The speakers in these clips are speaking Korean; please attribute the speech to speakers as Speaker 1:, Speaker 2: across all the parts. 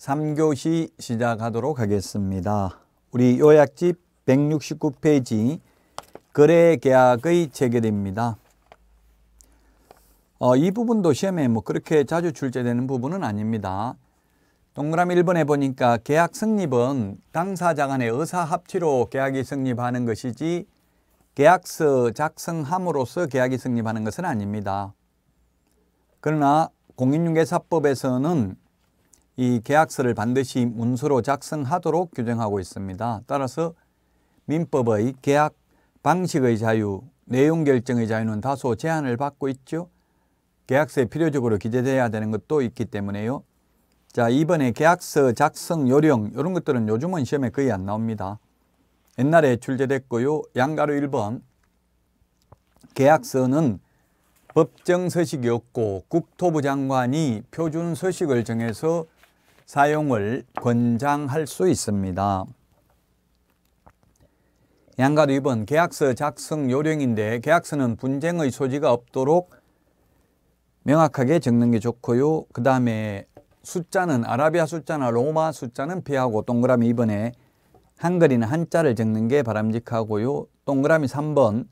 Speaker 1: 3교시 시작하도록 하겠습니다. 우리 요약집 169페이지 거래계약의 체결입니다. 어, 이 부분도 시험에 뭐 그렇게 자주 출제되는 부분은 아닙니다. 동그라미 1번에 보니까 계약 성립은 당사자 간의 의사합치로 계약이 성립하는 것이지 계약서 작성함으로써 계약이 성립하는 것은 아닙니다. 그러나 공인중개사법에서는 이 계약서를 반드시 문서로 작성하도록 규정하고 있습니다. 따라서 민법의 계약 방식의 자유, 내용 결정의 자유는 다소 제한을 받고 있죠. 계약서에 필요적으로 기재돼야 되는 것도 있기 때문에요. 자, 이번에 계약서 작성 요령 이런 것들은 요즘은 시험에 거의 안 나옵니다. 옛날에 출제됐고요. 양가로 1번 계약서는 법정 서식이 없고 국토부 장관이 표준 서식을 정해서 사용을 권장할 수 있습니다. 양가도 2번 계약서 작성 요령인데 계약서는 분쟁의 소지가 없도록 명확하게 적는 게 좋고요. 그 다음에 숫자는 아라비아 숫자나 로마 숫자는 피하고 동그라미 2번에 한글이나 한자를 적는 게 바람직하고요. 동그라미 3번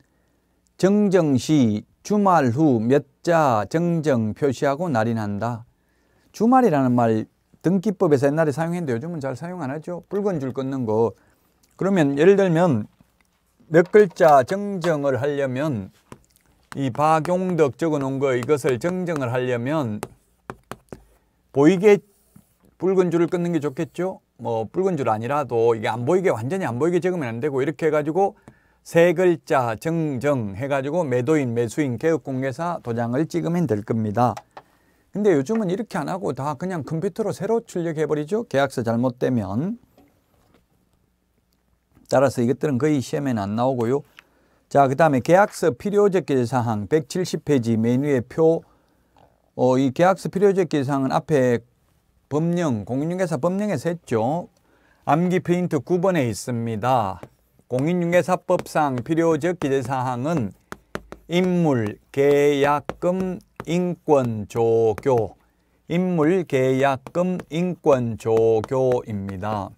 Speaker 1: 정정시 주말 후 몇 자 정정 표시하고 날인한다. 주말이라는 말 등기법에서 옛날에 사용했는데 요즘은 잘 사용 안 하죠. 붉은 줄 끊는 거. 그러면 예를 들면 몇 글자 정정을 하려면 이 박용덕 적어 놓은 거 이것을 정정을 하려면 보이게 붉은 줄을 끊는 게 좋겠죠. 뭐 붉은 줄 아니라도 이게 안 보이게 완전히 안 보이게 적으면 안 되고 이렇게 해가지고 세 글자 정정 해가지고 매도인 매수인 개업공개사 도장을 찍으면 될 겁니다. 근데 요즘은 이렇게 안 하고 다 그냥 컴퓨터로 새로 출력해버리죠. 계약서 잘못되면. 따라서 이것들은 거의 시험에는 안 나오고요. 자, 그 다음에 계약서 필요제 사항 170페이지 맨 위에 표. 어, 이 계약서 필요제 사항은 앞에 법령, 공인중개사 법령에서 했죠. 암기 페인트 9번에 있습니다. 공인중개사법상 필요적 기재사항은 인물, 계약금, 인권조교, 인물계약금 인권조교입니다.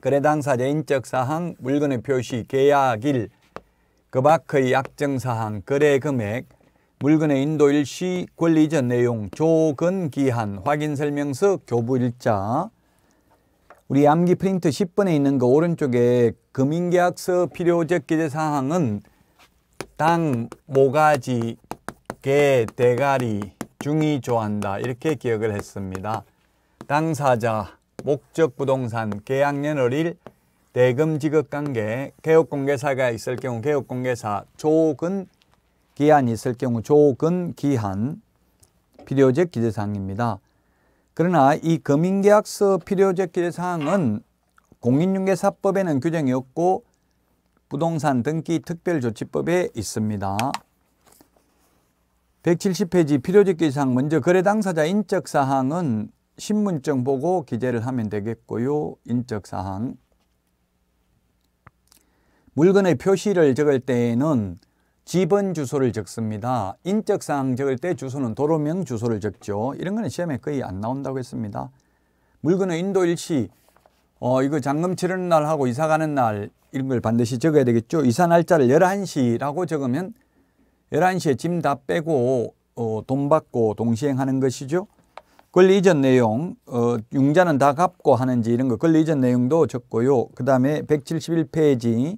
Speaker 1: 거래 당사자 인적사항, 물건의 표시, 계약일, 그 밖의 약정사항, 거래금액, 물건의 인도 일시, 권리전 내용, 조건 기한, 확인 설명서, 교부 일자. 우리 암기 프린트 10번에 있는 거 오른쪽에 금융계약서 필요적 기재 사항은 당 모가지 개, 대가리, 중이 좋아한다 이렇게 기억을 했습니다. 당사자, 목적 부동산, 계약년월 일 대금 지급관계, 개업공개사가 있을 경우 개업공개사, 조근 기한이 있을 경우 조근 기한, 필요적 기재사항입니다. 그러나 이 금융계약서 필요적 기재사항은 공인중개사법에는 규정이 없고 부동산 등기 특별조치법에 있습니다. 170페이지 필요직기상 먼저 거래 당사자 인적사항은 신분증 보고 기재를 하면 되겠고요. 인적사항 물건의 표시를 적을 때에는 집번 주소를 적습니다. 인적사항 적을 때 주소는 도로명 주소를 적죠. 이런 거는 시험에 거의 안 나온다고 했습니다. 물건의 인도 일시 어 이거 잔금 치르는 날하고 이사 가는 날 이런 걸 반드시 적어야 되겠죠. 이사 날짜를 11시라고 적으면 11시에 짐 다 빼고 어, 돈 받고 동시행하는 것이죠. 권리 이전 내용, 어, 융자는 다 갚고 하는지 이런 거 권리 이전 내용도 적고요. 그 다음에 171페이지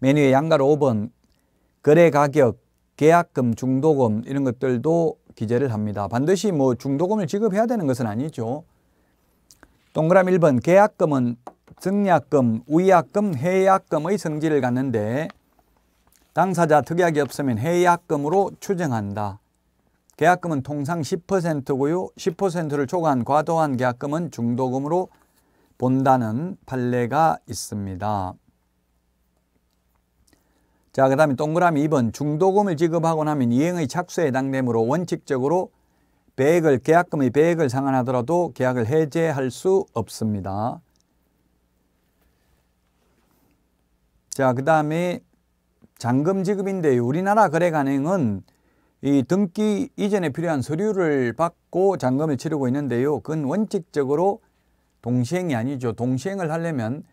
Speaker 1: 메뉴에 양가로 5번 거래 가격, 계약금, 중도금 이런 것들도 기재를 합니다. 반드시 뭐 중도금을 지급해야 되는 것은 아니죠. 동그람 1번 계약금은 증약금, 위약금, 해약금의 성질을 갖는데 당사자 특약이 없으면 해약금으로 추정한다. 계약금은 통상 10%고요. 10%를 초과한 과도한 계약금은 중도금으로 본다는 판례가 있습니다. 자, 그 다음에 동그라미 2번 중도금을 지급하고 나면 이행의 착수에 해당되므로 원칙적으로 배액을 계약금의 배액을 상환하더라도 계약을 해제할 수 없습니다. 자, 그 다음에 잔금지급인데 우리나라 거래가능은 이 등기 이전에 필요한 서류를 받고 잔금을 치르고 있는데요. 그건 원칙적으로 동시행이 아니죠. 동시행을 하려면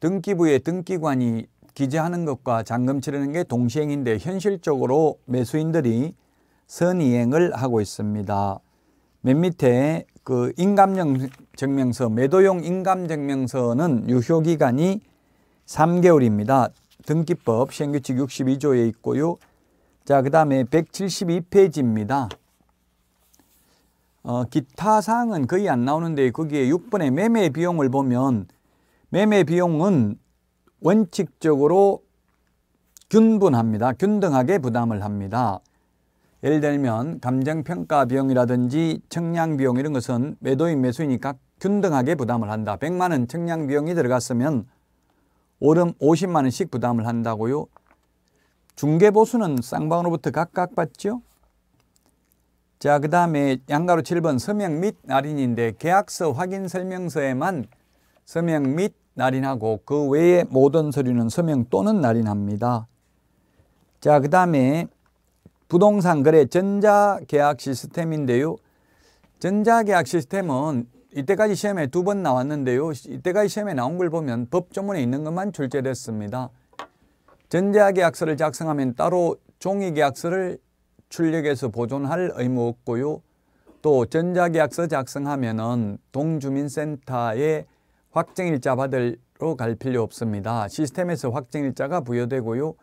Speaker 1: 등기부에 등기관이 기재하는 것과 잔금 치르는 게 동시행인데 현실적으로 매수인들이 선이행을 하고 있습니다. 맨 밑에 그인감 증명서, 매도용 인감증명서는 유효기간이 3개월입니다. 등기법 시행규칙 62조에 있고요. 자, 그 다음에 172페이지입니다. 어, 기타 사항은 거의 안 나오는데 거기에 6번의 매매 비용을 보면 매매 비용은 원칙적으로 균분합니다. 균등하게 부담을 합니다. 예를 들면 감정평가 비용이라든지 청량 비용 이런 것은 매도인 매수인이 각 균등하게 부담을 한다. 100만 원 청량 비용이 들어갔으면 오름 50만 원씩 부담을 한다고요. 중개보수는 쌍방으로부터 각각 받죠. 자, 그 다음에 양가로 7번 서명 및 날인인데 계약서 확인 설명서에만 서명 및 날인하고 그 외의 모든 서류는 서명 또는 날인합니다. 자, 그 다음에 부동산 거래 전자계약 시스템인데요. 전자계약 시스템은 이때까지 시험에 두 번 나왔는데요. 이때까지 시험에 나온 걸 보면 법조문에 있는 것만 출제됐습니다. 전자계약서를 작성하면 따로 종이계약서를 출력해서 보존할 의무 없고요. 또 전자계약서 작성하면 동주민센터에 확정일자 받으러 갈 필요 없습니다. 시스템에서 확정일자가 부여되고요.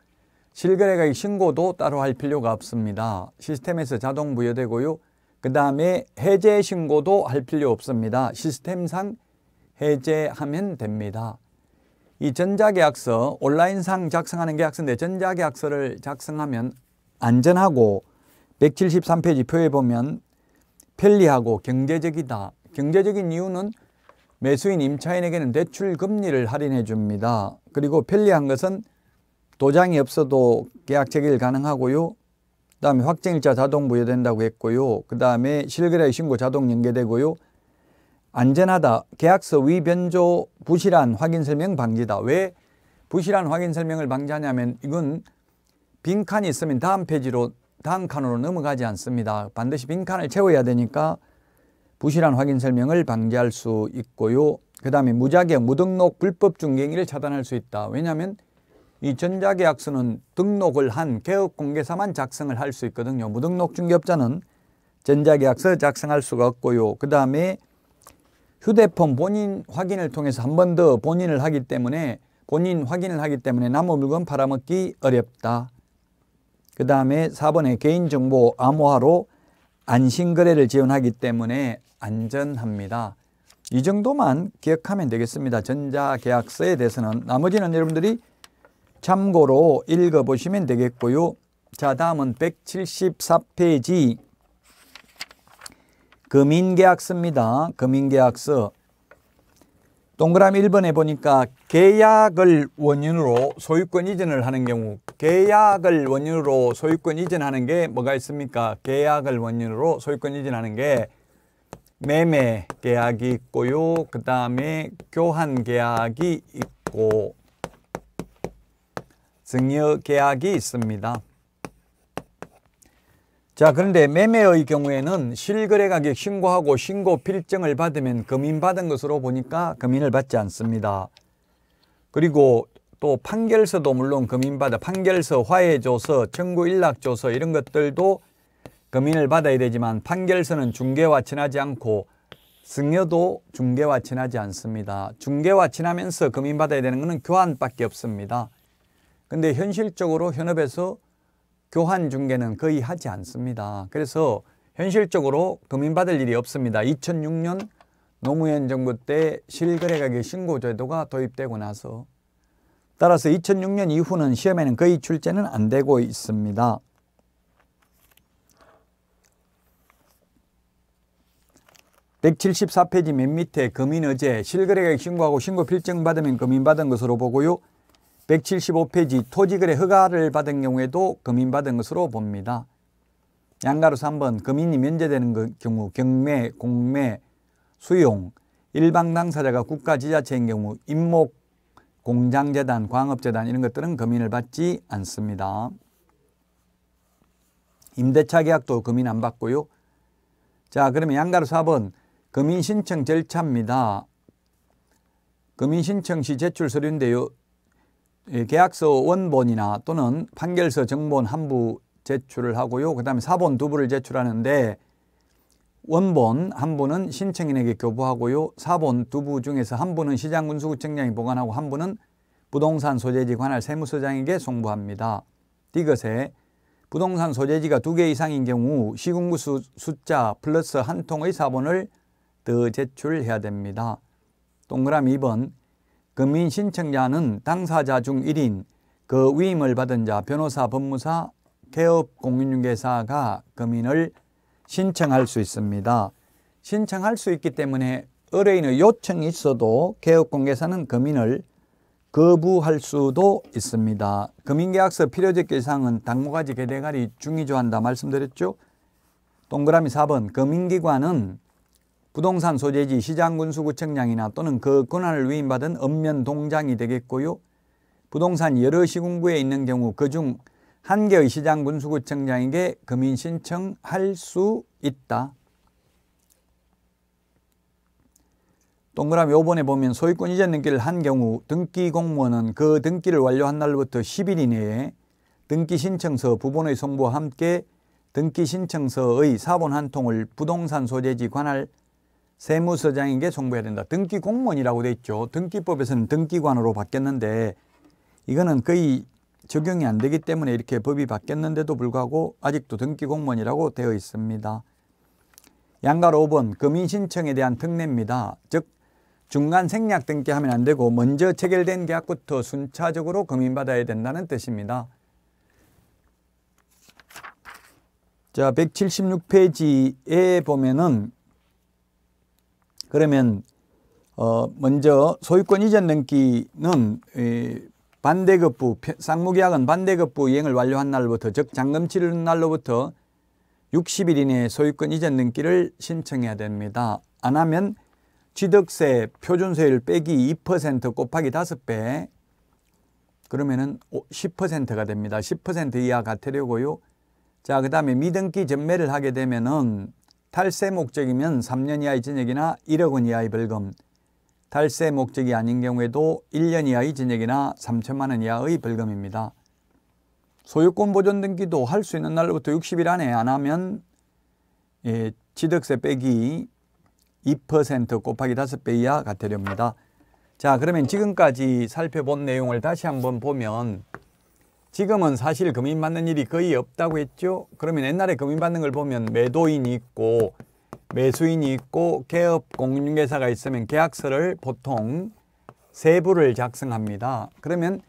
Speaker 1: 실거래가액 신고도 따로 할 필요가 없습니다. 시스템에서 자동 부여되고요. 그 다음에 해제 신고도 할 필요 없습니다. 시스템상 해제하면 됩니다. 이 전자계약서 온라인상 작성하는 계약서인데 전자계약서를 작성하면 안전하고 173페이지 표에 보면 편리하고 경제적이다. 경제적인 이유는 매수인 임차인에게는 대출 금리를 할인해 줍니다. 그리고 편리한 것은 도장이 없어도 계약 체결 가능하고요. 그 다음에 확정일자 자동 부여된다고 했고요. 그 다음에 실거래 신고 자동 연계되고요. 안전하다. 계약서 위변조 부실한 확인 설명 방지다. 왜 부실한 확인 설명을 방지하냐면 이건 빈칸이 있으면 다음 페이지로 다음 칸으로 넘어가지 않습니다. 반드시 빈칸을 채워야 되니까 부실한 확인 설명을 방지할 수 있고요. 그 다음에 무자격, 무등록, 불법 중개행위를 차단할 수 있다. 왜냐하면 이 전자계약서는 등록을 한 개업공개사만 작성을 할 수 있거든요. 무등록 중개업자는 전자계약서 작성할 수가 없고요. 그 다음에 휴대폰 본인 확인을 통해서 한 번 더 본인을 하기 때문에 본인 확인을 하기 때문에 남의 물건 팔아먹기 어렵다. 그 다음에 4번에 개인정보 암호화로 안심거래를 지원하기 때문에 안전합니다. 이 정도만 기억하면 되겠습니다. 전자계약서에 대해서는 나머지는 여러분들이 참고로 읽어보시면 되겠고요. 자 다음은 174페이지 금인계약서입니다. 금인계약서 동그라미 1번에 보니까 계약을 원인으로 소유권 이전을 하는 경우 계약을 원인으로 소유권 이전하는 게 뭐가 있습니까? 계약을 원인으로 소유권 이전하는 게 매매 계약이 있고요. 그 다음에 교환 계약이 있고 증여 계약이 있습니다. 자 그런데 매매의 경우에는 실거래 가격 신고하고 신고 필증을 받으면 금인받은 것으로 보니까 금인을 받지 않습니다. 그리고 또 판결서도 물론 금인받아 판결서, 화해조서, 청구일락조서 이런 것들도 금인을 받아야 되지만 판결서는 중개와 친하지 않고 승여도 중개와 친하지 않습니다. 중개와 친하면서 금인받아야 되는 것은 교환밖에 없습니다. 근데 현실적으로 현업에서 교환 중개는 거의 하지 않습니다. 그래서 현실적으로 도민받을 일이 없습니다. 2006년 노무현 정부 때 실거래가격 신고 제도가 도입되고 나서 따라서 2006년 이후는 시험에는 거의 출제는 안 되고 있습니다. 백칠십 페이지맨 밑에 금인 어제 실거래가격 신고하고 신고 필증받으면 금인받은 것으로 보고요. 175페이지 토지거래 허가를 받은 경우에도 금인받은 것으로 봅니다. 양가로 3번 금인이 면제되는 경우 경매, 공매, 수용, 일방 당사자가 국가 지자체인 경우 임목, 공장재단, 광업재단 이런 것들은 금인을 받지 않습니다. 임대차 계약도 금인 안 받고요. 자 그러면 양가로 4번 금인 신청 절차입니다. 금인 신청 시 제출 서류인데요. 계약서 원본이나 또는 판결서 정본 한부 제출을 하고요. 그 다음에 사본 두 부를 제출하는데 원본 한 부는 신청인에게 교부하고요. 사본 두부 중에서 한 부는 시장군수구청장이 보관하고 한 부는 부동산 소재지 관할 세무서장에게 송부합니다. 이것에 부동산 소재지가 두 개 이상인 경우 시군구수 숫자 플러스 한 통의 사본을 더 제출해야 됩니다. 동그라미 2번 금민 신청자는 당사자 중 1인 그 위임을 받은 자 변호사, 법무사, 개업 공인중개사가 금인을 신청할 수 있습니다. 신청할 수 있기 때문에 의뢰인의 요청이 있어도 개업공개사는 금인을 거부할 수도 있습니다. 금인계약서 필요제기사은 당무가지, 개대가리, 중위조한다 말씀드렸죠. 동그라미 4번 금인기관은 부동산 소재지 시장군수구청장이나 또는 그 권한을 위임받은 읍면 동장이 되겠고요. 부동산 여러 시군구에 있는 경우 그 중 한 개의 시장군수구청장에게 금인 신청할 수 있다. 동그라미 5번에 보면 소유권 이전 등기를 한 경우 등기 공무원은 그 등기를 완료한 날부터 10일 이내에 등기 신청서 부본의 송부와 함께 등기 신청서의 사본 한 통을 부동산 소재지 관할 세무서장에게 송부해야 된다. 등기 공무원이라고 돼 있죠. 등기법에서는 등기관으로 바뀌었는데 이거는 거의 적용이 안 되기 때문에 이렇게 법이 바뀌었는데도 불구하고 아직도 등기 공무원이라고 되어 있습니다. 양가 5번 금인 신청에 대한 특례입니다. 즉 중간 생략 등기하면 안 되고 먼저 체결된 계약부터 순차적으로 금인받아야 된다는 뜻입니다. 자, 176페이지에 보면은 그러면 어 먼저 소유권 이전 등기는 반대급부 쌍무계약은 반대급부 이행을 완료한 날부터 로즉장금 치르는 날로부터 60일 이내에 소유권 이전 등기를 신청해야 됩니다. 안 하면 취득세 표준세율 빼기 2% 곱하기 5배 그러면은 10%가 됩니다. 10% 이하 가태료고요. 자, 그 다음에 미등기 전매를 하게 되면은 탈세 목적이면 3년 이하의 징역이나 1억 원 이하의 벌금, 탈세 목적이 아닌 경우에도 1년 이하의 징역이나 3천만 원 이하의 벌금입니다. 소유권 보존 등기도 할 수 있는 날로부터 60일 안에 안 하면 예, 취득세 빼기 2% 곱하기 5배 이하 과태료입니다. 자 그러면 지금까지 살펴본 내용을 다시 한번 보면 지금은 사실 금인받는 일이 거의 없다고 했죠. 그러면 옛날에 금인받는 걸 보면 매도인이 있고 매수인이 있고 개업 공인중개사가 있으면 계약서를 보통 세부를 작성합니다. 그러면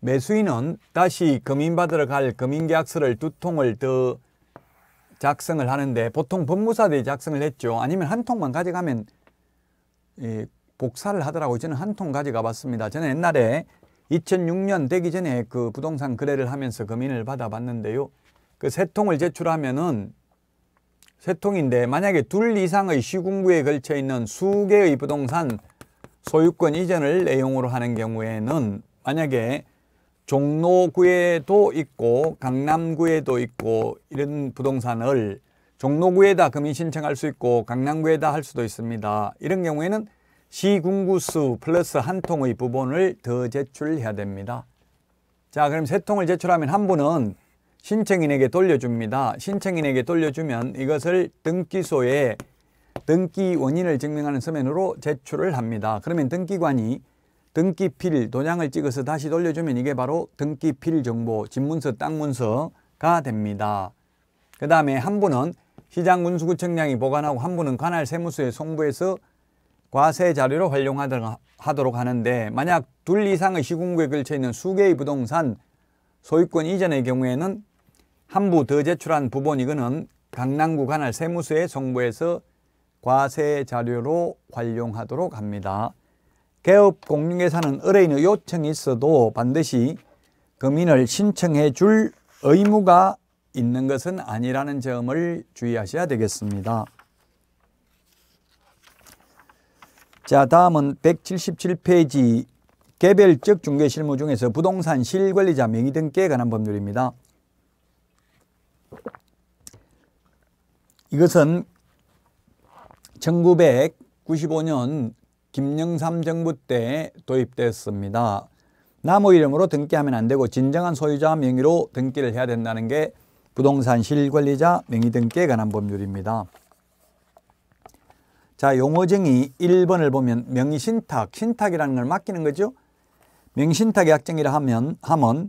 Speaker 1: 매수인은 다시 금인받으러 갈 금인계약서를 두 통을 더 작성을 하는데 보통 법무사들이 작성을 했죠. 아니면 한 통만 가져가면 예, 복사를 하더라고요. 저는 한 통 가져가 봤습니다. 저는 옛날에 2006년 되기 전에 그 부동산 거래를 하면서 금인을 받아봤는데요. 그세 통을 제출하면은 세 통인데 만약에 둘 이상의 시군구에 걸쳐 있는 수개의 부동산 소유권 이전을 내용으로 하는 경우에는 만약에 종로구에도 있고 강남구에도 있고 이런 부동산을 종로구에다 금인 신청할 수 있고 강남구에다 할 수도 있습니다. 이런 경우에는 시군구수 플러스 한 통의 부분을 더 제출해야 됩니다. 자 그럼 세 통을 제출하면 한 분은 신청인에게 돌려줍니다. 신청인에게 돌려주면 이것을 등기소에 등기 원인을 증명하는 서면으로 제출을 합니다. 그러면 등기관이 등기필 도장을 찍어서 다시 돌려주면 이게 바로 등기필 정보 집문서 땅문서가 됩니다. 그 다음에 한 분은 시장군수구청장이 보관하고 한 분은 관할 세무서에 송부해서 과세 자료로 활용하도록 하는데 만약 둘 이상의 시공구에 걸쳐 있는 수개의 부동산 소유권 이전의 경우에는 한부 더 제출한 부본이거는 강남구 관할 세무서에 송부해서 과세 자료로 활용하도록 합니다. 개업 공유계사는 의뢰인의 요청이 있어도 반드시 금인을 신청해 줄 의무가 있는 것은 아니라는 점을 주의하셔야 되겠습니다. 자 다음은 177페이지 개별적 중개 실무 중에서 부동산 실권리자 명의 등기에 관한 법률입니다. 이것은 1995년 김영삼 정부 때 도입됐습니다. 나무 이름으로 등기하면 안 되고 진정한 소유자 명의로 등기를 해야 된다는 게 부동산 실권리자 명의 등기에 관한 법률입니다. 자, 용어쟁이 1번을 보면 명신탁, 신탁이라는 걸 맡기는 거죠. 명신탁의 약정이라 하면 함은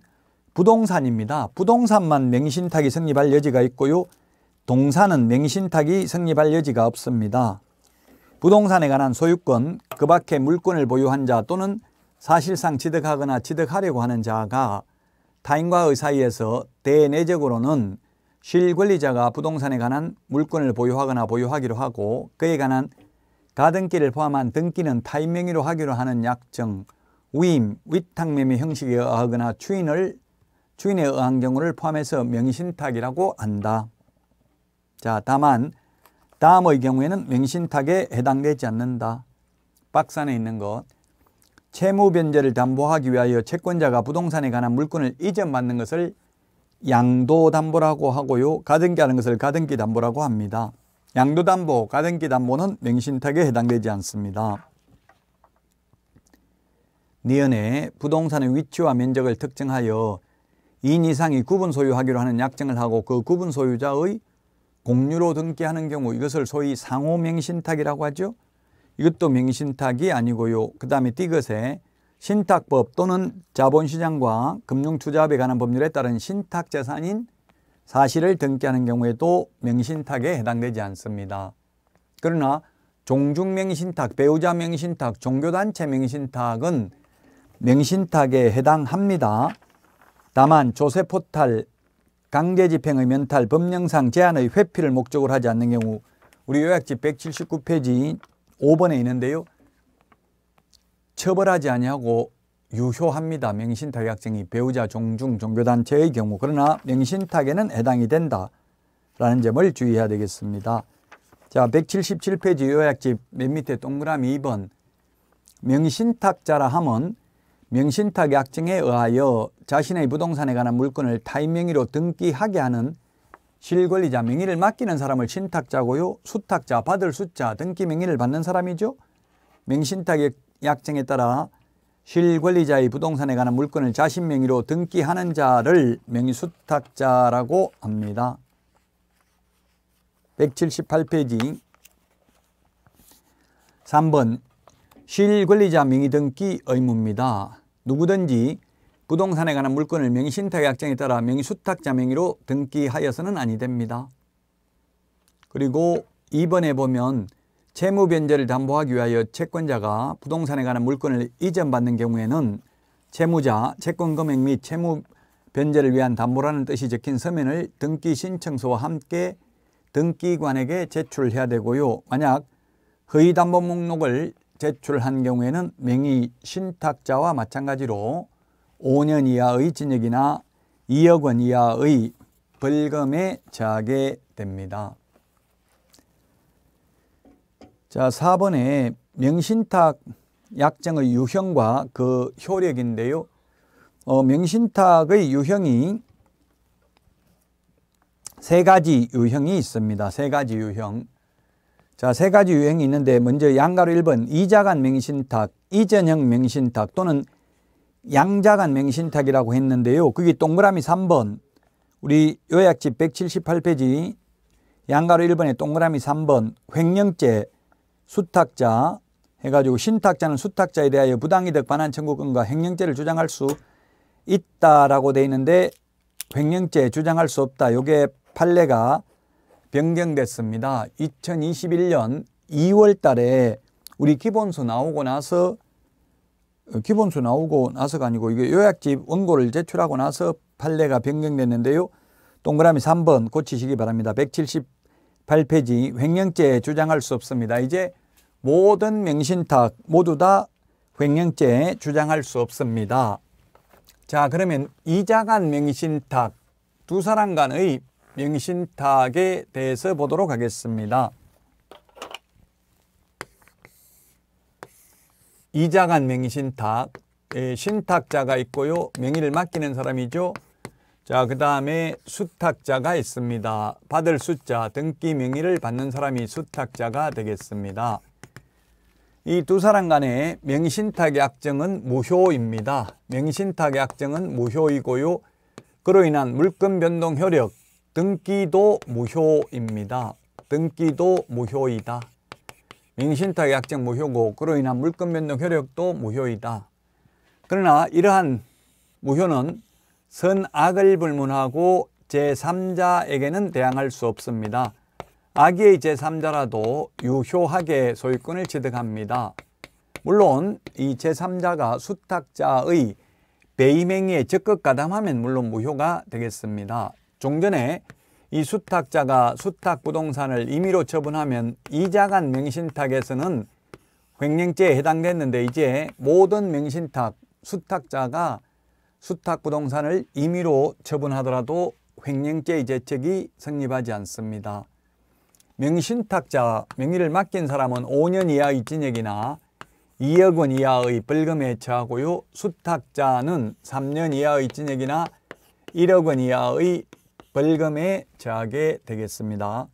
Speaker 1: 부동산입니다. 부동산만 명신탁이 성립할 여지가 있고요. 동산은 명신탁이 성립할 여지가 없습니다. 부동산에 관한 소유권, 그 밖에 물권을 보유한 자 또는 사실상 취득하거나 취득하려고 하는 자가 타인과의 사이에서 대내적으로는 실권리자가 부동산에 관한 물건을 보유하거나 보유하기로 하고 그에 관한 가등기를 포함한 등기는 타인 명의로 하기로 하는 약정, 위임, 위탁매매 형식에 의하거나 추인을 추인에 의한 경우를 포함해서 명의신탁이라고 한다. 자, 다만 다음의 경우에는 명신탁에 해당되지 않는다. 박산에 있는 것. 채무 변제를 담보하기 위하여 채권자가 부동산에 관한 물건을 이전받는 것을 양도담보라고 하고요. 가등기 하는 것을 가등기 담보라고 합니다. 양도담보, 가등기 담보는 맹신탁에 해당되지 않습니다. 니은에 부동산의 위치와 면적을 특정하여 2인 이상이 구분 소유하기로 하는 약정을 하고 그 구분 소유자의 공유로 등기하는 경우 이것을 소위 상호 맹신탁이라고 하죠. 이것도 맹신탁이 아니고요. 그 다음에 띠것에 신탁법 또는 자본시장과 금융투자업에 관한 법률에 따른 신탁재산인 사실을 등기하는 경우에도 명신탁에 해당되지 않습니다. 그러나 종중명신탁, 배우자 명신탁, 종교단체 명신탁은 명신탁에 해당합니다. 다만 조세포탈, 강제집행의 면탈, 법령상 제한의 회피를 목적으로 하지 않는 경우 우리 요약집 179페이지 5번에 있는데요. 처벌하지 아니하고 유효합니다. 명신타계 학생이 배우자 종중 종교단체의 경우 그러나 명신타계는 해당이 된다라는 점을 주의해야 되겠습니다. 자 177페이지 요약집 맨 밑에 동그라미 2번 명신탁자라 함은 명신탁 약정에 의하여 자신의 부동산에 관한 물건을 타인 명의로 등기하게 하는 실권리자 명의를 맡기는 사람을 신탁자고요. 수탁자, 받을 수자, 등기 명의를 받는 사람이죠. 명신탁의 약정에 따라 실권리자의 부동산에 관한 물건을 자신 명의로 등기하는 자를 명의수탁자라고 합니다. 178페이지 3번 실권리자 명의 등기 의무입니다. 누구든지 부동산에 관한 물건을 명의신탁 약정에 따라 명의수탁자 명의로 등기하여서는 아니 됩니다. 그리고 2번에 보면 채무 변제를 담보하기 위하여 채권자가 부동산에 관한 물건을 이전받는 경우에는 채무자, 채권금액 및 채무 변제를 위한 담보라는 뜻이 적힌 서면을 등기 신청서와 함께 등기관에게 제출해야 되고요. 만약 허위담보 목록을 제출한 경우에는 명의 신탁자와 마찬가지로 5년 이하의 징역이나 2억 원 이하의 벌금에 처하게 됩니다. 자, 4번에 명신탁 약정의 유형과 그 효력인데요. 어, 명신탁의 유형이 세 가지 유형이 있습니다. 세 가지 유형. 자, 세 가지 유형이 있는데 먼저 양가로 1번 이자간 명신탁, 이전형 명신탁 또는 양자간 명신탁이라고 했는데요. 그게 동그라미 3번 우리 요약집 178페이지 양가로 1번에 동그라미 3번 횡령죄 수탁자 해가지고 신탁자는 수탁자에 대하여 부당이득 반환 청구권과 횡령죄를 주장할 수 있다라고 돼 있는데 횡령죄 주장할 수 없다. 요게 판례가 변경됐습니다. 2021년 2월 달에 우리 기본수 나오고 나서 기본수 나오고 나서가 아니고 이게 요약집 원고를 제출하고 나서 판례가 변경됐는데요. 동그라미 3번 고치시기 바랍니다. 178페이지 횡령죄 주장할 수 없습니다. 이제 모든 맹신탁 모두 다 횡령죄 주장할 수 없습니다. 자 그러면 이자간 맹신탁 두 사람 간의 맹신탁에 대해서 보도록 하겠습니다. 이자간 맹신탁 예, 신탁자가 있고요. 명의를 맡기는 사람이죠. 자, 그 다음에 수탁자가 있습니다. 받을 숫자, 등기 명의를 받는 사람이 수탁자가 되겠습니다. 이두 사람 간의 명신탁의 약정은 무효입니다. 명신탁의 약정은 무효이고요. 그로 인한 물권 변동 효력 등기도 무효입니다. 등기도 무효이다. 명신탁의 약정 무효고 그로 인한 물권 변동 효력도 무효이다. 그러나 이러한 무효는 선악을 불문하고 제3자에게는 대항할 수 없습니다. 아기의 제3자라도 유효하게 소유권을 취득합니다. 물론 이 제3자가 수탁자의 배임행위에 적극 가담하면 물론 무효가 되겠습니다. 종전에 이 수탁자가 수탁부동산을 임의로 처분하면 이자간 명신탁에서는 횡령죄에 해당됐는데 이제 모든 명신탁 수탁자가 수탁부동산을 임의로 처분하더라도 횡령죄 의제책이 성립하지 않습니다. 명신탁자 명의를 맡긴 사람은 5년 이하의 징역이나 2억 원 이하의 벌금에 처하고요. 수탁자는 3년 이하의 징역이나 1억 원 이하의 벌금에 처하게 되겠습니다.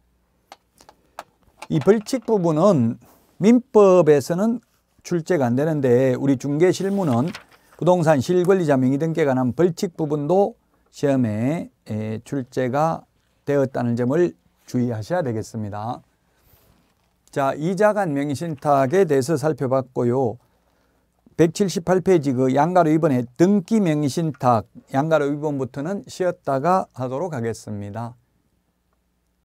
Speaker 1: 이 벌칙 부분은 민법에서는 출제가 안 되는데 우리 중개실무는 부동산 실권리자 명의 등기에 관한 벌칙 부분도 시험에 출제가 되었다는 점을 주의하셔야 되겠습니다. 자, 이자간 명의신탁에 대해서 살펴봤고요. 178페이지 그 양가로 입원의 등기 명의신탁 양가로 입원부터는 쉬었다가 하도록 하겠습니다.